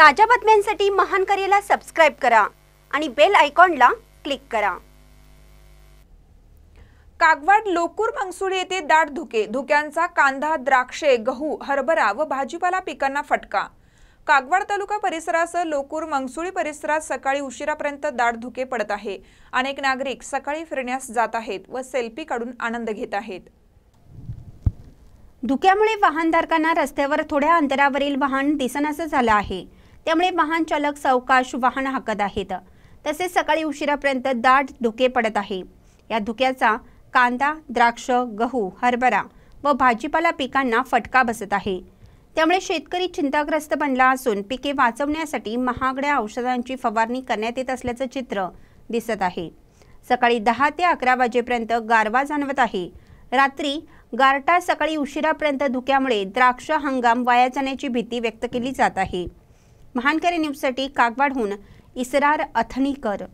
ताज्या बातम्यांसाठी महान करेला सबस्क्राईब करा आणि बेल आयकॉनला क्लिक करा कागवाड लोकूर मंगसुळी येथे दाट धुके धुक्यांचा कांदा द्राक्षे गहू हरभरा व भाजीपाला पिकांना फटका कागवाड तालुका परिसरासह लोकूर मंगसुळी परिसरात सकाळी उशिरापर्यंत दाट धुके पडत आहे अनेक नागरिक सकाळी फिरण्यास जात आहेत व सेल्फी काढून आनंद घेत आहेत धुक्यामुळे वाहनधारकांना रस्त्यावर थोड्या अंतरावरील वाहन दिसनासं झालं आहे त्यामुळे वाहन चालक सावकाश वाहन हाकत आहेत तसेच सकाळी उशिरापर्यंत दाट धुके पडत आहे या धुक्याचा कांदा द्राक्ष गहू हरभरा व भाजीपाला पिकांना फटका बसत आहे त्यामुळे शेतकरी चिंताग्रस्त बनला असून पिके वाचवण्यासाठी महागड्या औषधांची फवारणी करण्यात येत असल्याचं चित्र दिसत आहे सकाळी दहा ते अकरा वाजेपर्यंत गारवा जाणवत आहे रात्री गारटा सकाळी उशिरापर्यंत धुक्यामुळे द्राक्ष हंगाम वाया जाण्याची भीती व्यक्त केली जात आहे महानकरी न्यूजसाठी कागवाडहून इसरार अथनीकर